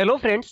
hello friends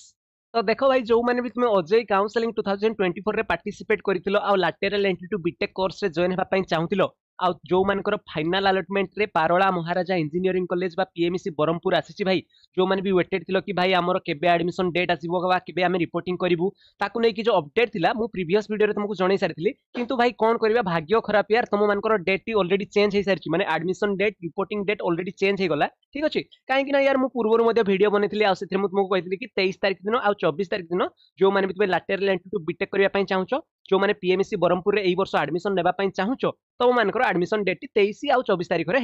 तो देख भाई जो मैंने भी तुम्हें Ajay counselling two thousand twenty four में पार्टिसिपेट कर lateral entry to BTech course join होगा चाहूल आउ जो मर फाइनाल आलटमेंट में पारा महाराजा इंजीनियरी कलेज पीएमसी ब्रह्मपुर आसी भाई जो मैंने भी वेटेड थी कि भाई आम केडमिशन डेट आसवे आम रिपोर्ट करूँ ताकि जो अपडेट था मुझ प्रिस् भिडियो तुमक जन सारी कि भाई कौन करा भाग्य खराब यार तुम मर डेट अलरेडी चेंज हो सारी मैंने admission date report date already change हो गला ठीक अच्छे कहीं यार पूर्वर मैं भिड बनती आ तुमको कही कि तेईस तारीख दिन आ चबीस तारिख दिन जो मैंने भी तुम्हें लाटेल एंट्री टू बटेक करने चाहो जो मैंने पीएमसी ब्रह्मपुर में वर्ष आडमिशन देवाई चाहो तो मानकर एडमिशन डेट तेईस आउ चौबीस तारीख में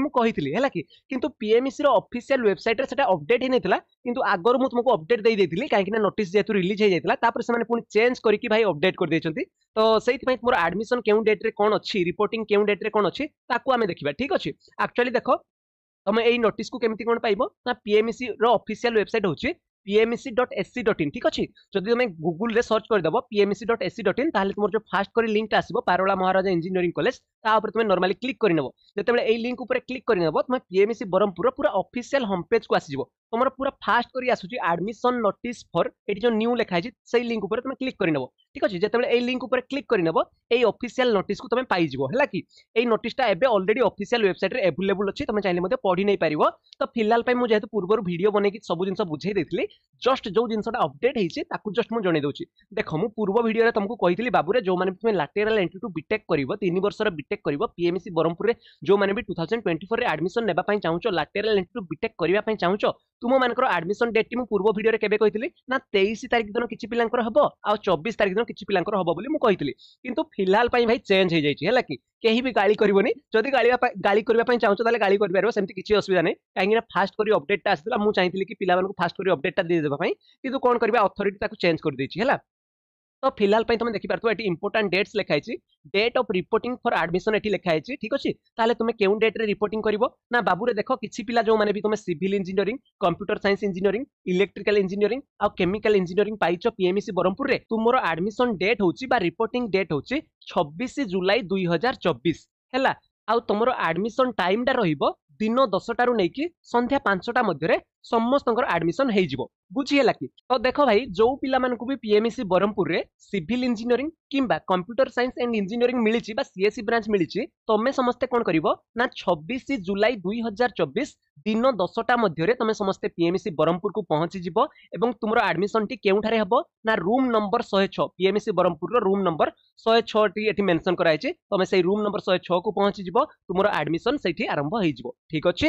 हो कही है कि पीएमसी अफिसील वेबसाइट से अपडेट ही नहीं कि आगर मुझ तुमको अपडेट दे देती कहीं नोट जेहतु रिलीज होता से पुणी चेंज करके भाई अपडेट कर देते तो से मोर आडमिशन के डेट्रे कौन अच्छी रिपोर्ट के डेट्रे कौन अच्छी ताकूम देखा ठीक अच्छे एक्चुअली देख तुम यही नोट को कमी कौन पाइब ना पीएमसी रफिसील वेबसाइट हूँ PMC dot S dot in ठीक अच्छे जब तुम गुगुल सर्च करदेव PMC dot SC C dot in तुम जो फास्ट कर लिंक आसो पारोला महाराजा इंजीनियरी कलेज तापर तुम्हें नर्माली क्लिक करनेब जितेबाला यही लिंक उपर क्लिक करनेब तुम पीएमसी ब्रह्मपुर पूरा अफिसील होम पेज को आसो तुम पूरा फास्ट कर आसूँ आडमिशन नोट फर ये जो न्यू लिखाई से लिंक उपर तुम क्लिक करनेब ठीक अच्छे जितेबाला ये लिंक उपर क्लिक करनेब ये अफिसील नोट को तुम पाइज है कि यही नोटा एवं अलरेडी अफिसील वेबसाइट एभेलेबल अच्छी तुम चाहिए मैं पढ़ी नहीं पार तो फिलहाल मुझे जेहतु पूर्व भिड बन सब जिन बुझे देती जस्ट जो जिनटा अपडेट होती जस्ट मुझे जनई देख मुझ पूर्व भिडियो तुमको कही बाबू जो मैंने तुम्हें लाटेराल एंट्री टू बीटेक कर तीन वर्ष बीटेक बिटेक् कर पीएमसी ब्रह्मपुर में जो मैंने भी टू थाउजेंड ट्वेंटी फोर में आडमिशन ने चाहो लाटेल एंट्री टू करने चाहो तुम मडमिशन डेट की पूर्व भिडियो के ना तेईस तारीख दिन किसी पिलांर हम आउ चबीस तारीख दिन किसी पिलांर मुझे कि फिलहाल भाई चेंज हो जाए कि कहीं भी गाड़ी करनी जदि गाड़ी गाड़ी चाहो तो गाड़ी करपार सेमती किसी असुविधा नहीं कहीं फास्ट कर अपडेट आसाला मुझे चाहती कि पिला फास्ट कर अपडेट दे देखा कि कौन करवा अथरीटी चेंज कर देती है তো ফিলহাল তুমি দেখিপার এটি ইম্পর্টাট ডেটস লেখা হয়েছে date of reporting for admission এটি লেখা হয়েছে ঠিক আছে তাহলে তুমি কেউ ডেট্রে রিপোর্টিং করব না বাবুরে দেখ কিছু পিলা যে তুমি civil engineering computer science engineering electrical engineering আউ কেমিকাল ইঞ্জিনিয়রিং পাইছ পিএমসি ব্রহ্মপুরের তুমর আডমিশন ডেট হচ্ছে বা রিপোর্টিং ডেট হচ্ছে ছবিশ জুলাই দুই হাজার চবিশ হল আউ তোমার আডমিশন টাইমটা রহব দিন দশটার নেই সন্ধ্যা পাঁচটা মধ্যে ସମସ୍ତଙ୍କର ଆଡମିସନ ହେଇଯିବ ବୁଝିହେଲା କି ତ ଦେଖ ଭାଇ ଯୋଉ ପିଲାମାନଙ୍କୁ ବି ପିଏମ୍ସି ବ୍ରହ୍ମପୁରରେ ସିଭିଲ ଇଞ୍ଜିନିୟରିଂ କିମ୍ବା କମ୍ପ୍ୟୁଟର ସାଇନ୍ସ ଆଣ୍ଡ ଇଞ୍ଜିନିୟରିଂ ମିଳିଛି ବା ସିଏସି ବ୍ରାଞ୍ଚ ମିଳିଛି ତମେ ସମସ୍ତେ କ'ଣ କରିବ ନା ଛବିଶ ଜୁଲାଇ ଦୁଇ ହଜାର ଚବିଶ ଦିନ ଦଶଟା ମଧ୍ୟରେ ତମେ ସମସ୍ତେ ପିଏମ୍ସି ବ୍ରହ୍ମପୁରକୁ ପହଞ୍ଚିଯିବ ଏବଂ ତୁମର ଆଡମିସନଟି କେଉଁଠାରେ ହେବ ନା ରୁମ୍ ନମ୍ବର ଶହେ ଛଅ ପିଏମ୍ସି ବ୍ରହ୍ମପୁରର ରୁମ୍ ନମ୍ବର ଶହେ ଛଅଟି ଏଠି ମେନସନ୍ କରାଯାଇଛି ତମେ ସେଇ ରୁମ୍ ନମ୍ବର ଶହେ ଛଅକୁ ପହଞ୍ଚିଯିବ ତୁମର ଆଡମିସନ ସେଇଠି ଆରମ୍ଭ ହେଇଯିବ ଠିକ୍ ଅଛି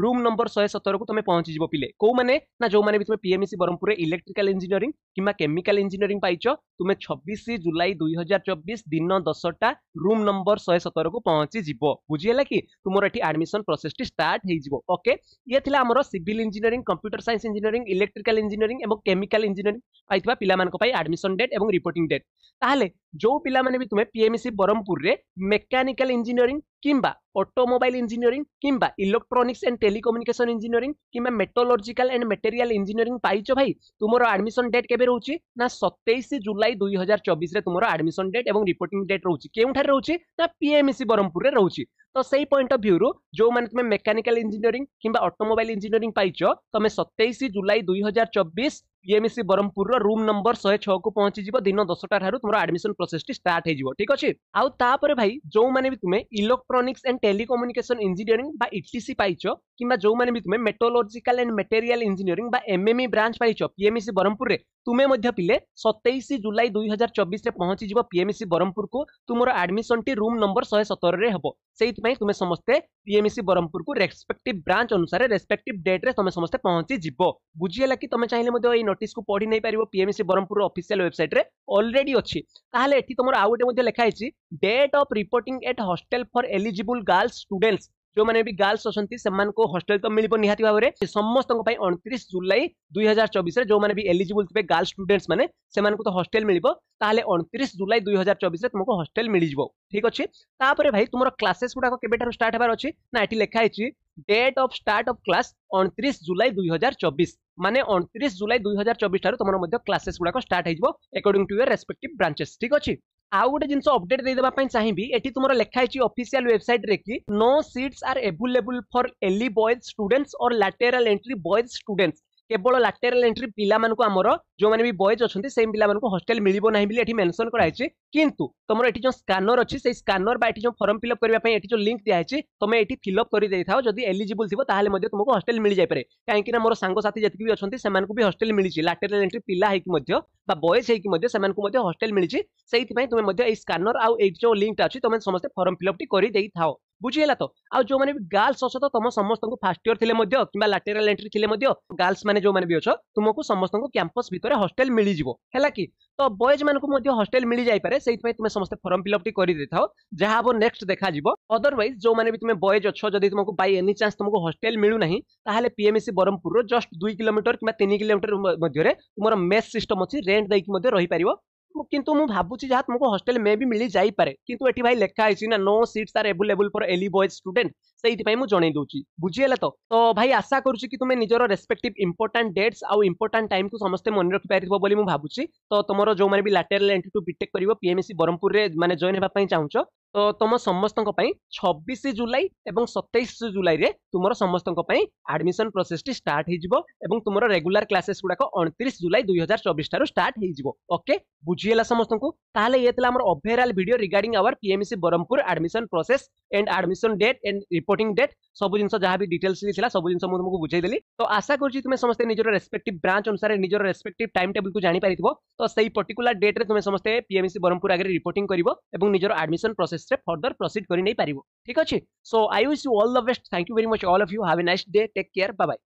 રૂમ નંબર શહે સતરકુ તમે પહોંચી જબ પિલે કોઉમાને ના જોઉમાને બી તમે પીએમસી બ્રહ્મપુર ઇલેક્ટ્રિકાલ ઇન્જિનિયરિંગ કિંવા કેમિકાલ ઇન્જિનિયરિંગ પાઇચ તમે છବିશ જુલાઈ ଦୁଇ ହଜାର ଚବିଶ ଦିନ ଦଶଟା ରୁମ୍ ନମ୍ବର ଶହେ ସତରକୁ ପହଞ୍ଚିଯିବ ବୁଝିହେଲା କି ତୁମର ଏଠି ଆଡମିସନ ପ୍ରୋସେସଟି ଷ୍ଟାର୍ଟ ହେଇଯିବ ଓକେ ଇଏ ଥିଲା ଆମର civil engineering computer science engineering electrical engineering ଏବଂ କେମିକାଲ ଇଞ୍ଜିନିୟରିଂ ପାଇଥିବା ପିଲାମାନଙ୍କ ପାଇଁ ଆଡମିସନ ଡେଟ୍ ଏବଂ ରିପୋର୍ଟିଂ ଡେଟ୍ ତାହେଲେ ଯେଉଁ ପିଲାମାନେ ବି ତୁମେ ପିଏମ୍ସି ବ୍ରହ୍ମପୁରରେ ମେକାନିକାଲ ଇଞ୍ଜିନିୟରିଂ কিংবা অটোমোবাইল ইঞ্জিনিয়রিং কিংবা ইলেকট্রোনিক্স অ্যান্ড টেলিকম্যুনিকেশন ইঞ্জিনিয়রিং কিংবা মেটোলোজিকাল অ্যান্ড মেটেরিয়াল ইঞ্জিনিয়রিং পাইছ ভাই তোমার আডমিশন ডেট কেবে রয়েছে না সতেইশ জুলাই দুই হাজার চবিশে তোমার আডমিশন ডেট এবং রিপোর্টিং ডেট রয়েছে কেউঠারে রয়েছে না পিএমএসি ব্রহ্মপুরে রয়েছে তো সেই পয়েন্ট অফ ভিউরু যে তুমি মেকানিকাল ইঞ্জিনিয়রিং কিংবা অটোমোবাইল ইঞ্জিনিয়রিং পাইছ তুমি সতেইশ জুলাই দুই হাজার চবিশ पीएमसी ब्रह्मपुर रूम नंबर शहे छह को पहुंची दिन दसटा ठार तुम आडमिशन प्रोसेस टी स्टार्ट ठीक अच्छे आउे भाई जो मैंने भी तुम्हें electronics and telecommunication engineering ETC पाइच कि जो मैंने भी तुम्हें metallurgical and material engineering MME branch पाइच पीएमसी ब्रह्मपुर तुम्हें पिले सतैश जुलाई दुई हजार चौबीस पहुंची पीएमसी ब्रह्मपुर को तुम आडमिशन टी रूम नंबर शहे सतर में हम से तुम्हें समस्ते पीएमसी ब्रह्मपुर को रेस्पेक्ट ब्रांच अनुसार डेट डेट्रे तुम समस्त पहुंची जीव बुझीगे कि तुम चाहिए নোটিসକୁ ପଢ଼ି ନେଇପାରିବ ପିଏମ୍ସି ବ୍ରହ୍ମପୁରର ଅଫିସିଆଲ ୱେବସାଇଟ୍ରେ ଅଲରେଡି ଅଛି ତାହେଲେ ଏଠି ତମର ଆଉ ଗୋଟେ ମଧ୍ୟ ଲେଖା ହେଇଛି date of reporting at hostel for eligible girls students ଯେଉଁମାନେ ବି ଗାର୍ଲସ ଅଛନ୍ତି ସେମାନଙ୍କୁ ହଷ୍ଟେଲ ତ ମିଳିବ ନିହାତି ଭାବରେ ସମସ୍ତଙ୍କ ପାଇଁ ଅଣତିରିଶ ଜୁଲାଇ ଦୁଇ ହଜାର ଚବିଶରେ ଯେଉଁମାନେ ବି ଏଲିଜିବୁଲ ଥିବେ ଗାର୍ଲସ ଷ୍ଟୁଡେଣ୍ଟସ୍ ମାନେ ସେମାନଙ୍କୁ ତ ହଷ୍ଟେଲ ମିଳିବ ତାହେଲେ ଅଣତିରିଶ ଜୁଲାଇ ଦୁଇ ହଜାର ଚବିଶରେ ତୁମକୁ ହଷ୍ଟେଲ ମିଳିଯିବ ଠିକ୍ ଅଛି ତାପରେ ଭାଇ ତୁମର କ୍ଲାସେସ୍ ଗୁଡ଼ାକ କେବେଠାରୁ ଷ୍ଟାର୍ଟ ହେବାର ଅଛି ନା ଏଠି ଲେଖା ହେଇଛି date of start of class অণতিশ জুলাই দুই হাজার চবিশ মানে অণতিশ জুলাই দুই হাজার চবিশ ঠার তোমার মধ্যে ক্লাসেস গুড়াক স্টার্ট হয়ে according to year respective branches ঠিক আছে আউ গোটে জিনিস অপডেট দেইদেবা পাই চাহিবি এটি তোমার লেখা হয়েছে অফিসিয়াল ওয়েবসাইট রে কি no seats are available for LE boys students or lateral entry boys students কেবল ଲାଟେରାଲ ଏଣ୍ଟ୍ରି ପିଲାମାନଙ୍କୁ ଆମର ଯେଉଁମାନେ ବି ବଏଜ୍ ଅଛନ୍ତି ସେଇ ପିଲାମାନଙ୍କୁ ହଷ୍ଟେଲ ମିଳିବ ନାହିଁ ବୋଲି ଏଠି ମେନସନ୍ କରାଯାଇଛି କିନ୍ତୁ ତମର ଏଠି ଯେଉଁ ସ୍କାନର ଅଛି ସେଇ ସ୍କାନର ବା ଏଠି ଯେଉଁ ଫର୍ମ ଫିଲ୍ଅପ୍ କରିବା ପାଇଁ ଏଠି ଯେଉଁ ଲିଙ୍କ୍ ଦିଆହେଇଛି ତମେ ଏଠି ଫିଲ୍ଅପ୍ କରିଦେଇଥାଅ ଯଦି ଏଲିଜିବୁଲ୍ ଥିବ ତାହେଲେ ମଧ୍ୟ ତୁମକୁ ହଷ୍ଟେଲ ମିଳିଯାଇପାରେ କାହିଁକିନା ମୋର ସାଙ୍ଗସାଥି ଯେତିକି ବି ଅଛନ୍ତି ସେମାନଙ୍କୁ ବି ହଷ୍ଟେଲ ମିଳିଛି ଲାଟେରାଲ ଏଣ୍ଟ୍ରି ପିଲା ହେଇକି ମଧ୍ୟ ବା ବଏଜ୍ ହେଇକି ମଧ୍ୟ ସେମାନଙ୍କୁ ମଧ୍ୟ ହଷ୍ଟେଲ ମିଳିଛି ସେଇଥିପାଇଁ ତୁମେ ମଧ୍ୟ ଏଇ ସ୍କାନର ଆଉ ଏଇ ଯେଉଁ ଲିଙ୍କ୍ଟା ଅଛି ତମେ ସମସ୍ତେ ଫର୍ମ ଫିଲ୍ଅପ୍ଟି କରିଦେଇଥାଅ बुझीगला तो आज जो मैंने गर्ल्स अच्छा तो तुम समस्त फास्ट इयर थे कि लाटेराल एंट्री थे गर्ल्स मैंने जो मैंने भी अच्छ तुमको समस्त कैंपस भितर हस्टेल मिल जाला कि तो बयज मैं हस्टेल मिल जाए से तुम समस्त फर्म फिलअपट करो जहाँ हम नेक्स्ट देखा अदरवैज जो मैंने भी तुम बयज अच्छ जदि तुमको बै एनी चान्स तुमको हस्टेल मिलूना तो पीएमसी ब्रह्मपुर जस्ट दुई कोमीटर कि तीन किलोमीटर मध्य तुम मेस सिस्टम अच्छी रेन्ट देखिए रही पार কিন্তু মু ভাবুছি যাহা তমক হোস্টেল মে ভি মিলি যাই পারে কিন্তু এটি ভাই লেখা আইসি না no seats are available for LE boy student ସେଇଥିପାଇଁ ମୁଁ ଜଣେଇ ଦେଉଛି ବୁଝିହେଲା ତ ତ ଭାଇ ଆଶା କରୁଛି କି ତୁମେ ନିଜର ରେସ୍ପେକ୍ଟିଭ୍ ଇମ୍ପୋର୍ଟାଣ୍ଟ ଡେଟ୍ସ ଆଉ ଇମ୍ପୋର୍ଟାଣ୍ଟ ଟାଇମ୍କୁ ସମସ୍ତେ ମନେ ରଖିପାରିବ ବୋଲି ମୁଁ ଭାବୁଛି ତ ତୁମର ଯେଉଁମାନେ ବି ଲାଟେରାଲ ଏଣ୍ଟ୍ରି ଟୁ ବିଟେକ୍ କରିବ ପିଏମ୍ସି ବ୍ରହ୍ମପୁରରେ ମାନେ ଜଏନ୍ ହେବା ପାଇଁ ଚାହୁଁଛ ତ ତୁମ ସମସ୍ତଙ୍କ ପାଇଁ ଛବିଶ ଜୁଲାଇ ଏବଂ ସତେଇଶ ଜୁଲାଇରେ ତୁମର ସମସ୍ତଙ୍କ ପାଇଁ ଆଡମିସନ ପ୍ରୋସେସଟି ଷ୍ଟାର୍ଟ ହେଇଯିବ ଏବଂ ତୁମର ରେଗୁଲାର କ୍ଲାସେସ୍ ଗୁଡ଼ାକ ଅଣତିରିଶ ଜୁଲାଇ ଦୁଇ ହଜାର ଚବିଶ ଠାରୁ ଷ୍ଟାର୍ଟ ହେଇଯିବ ଓକେ ବୁଝିହେଲା ସମସ୍ତଙ୍କୁ ତାହେଲେ ଇଏ ଥିଲା ଆମର overall video regarding our PMC Brahmapur admission process and admission date and reporting date सब जिन जहाँ भी डिटेल्स लिखा सब जिन तुमको बुझेदी तो आशा करूँ तुम्हें समस्त निजर रेस्पेक्ट ब्रांच अनुसार निजर रेस्पेक्ट टाइम टेबुल को जापार तो से ही पर्टिकुला डेट्रे तुम्हें समस्त पीएमसी ब्रह्मपुर आगे रिपोर्ट कर और निजर आडमिशन प्रोसेस फर्दर प्रोसीड कर ठीक अच्छे so I wish you all the best thank you very much all of you have a nice day take care bye